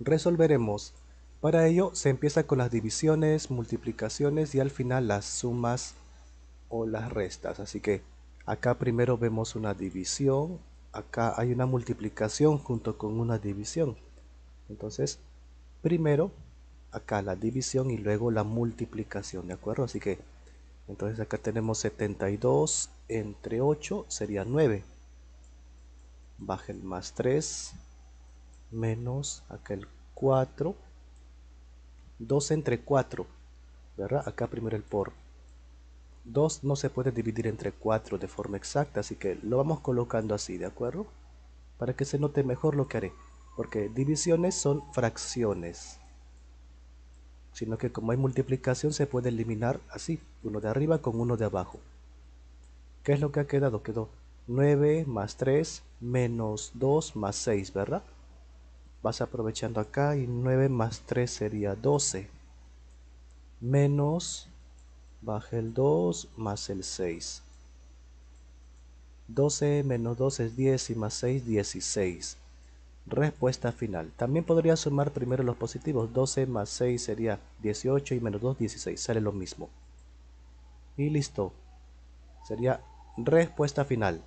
resolveremos. Para ello se empieza con las divisiones, multiplicaciones y al final las sumas o las restas. Así que acá primero vemos una división, acá hay una multiplicación junto con una división. Entonces, primero acá la división y luego la multiplicación, ¿de acuerdo? Así que entonces acá tenemos 72 entre 8 sería 9. bajen más 3 menos aquel 4 2 entre 4 ¿verdad? acá primero el por 2 no se puede dividir entre 4 de forma exacta así que lo vamos colocando así de acuerdo para que se note mejor lo que haré porque divisiones son fracciones sino que como hay multiplicación se puede eliminar así uno de arriba con uno de abajo ¿qué es lo que ha quedado? quedó 9 más 3 menos 2 más 6 ¿verdad? vas aprovechando acá y 9 más 3 sería 12 menos baja el 2 más el 6 12 menos 2 es 10 y más 6 16 respuesta final también podría sumar primero los positivos 12 más 6 sería 18 y menos 2 16 sale lo mismo y listo sería respuesta final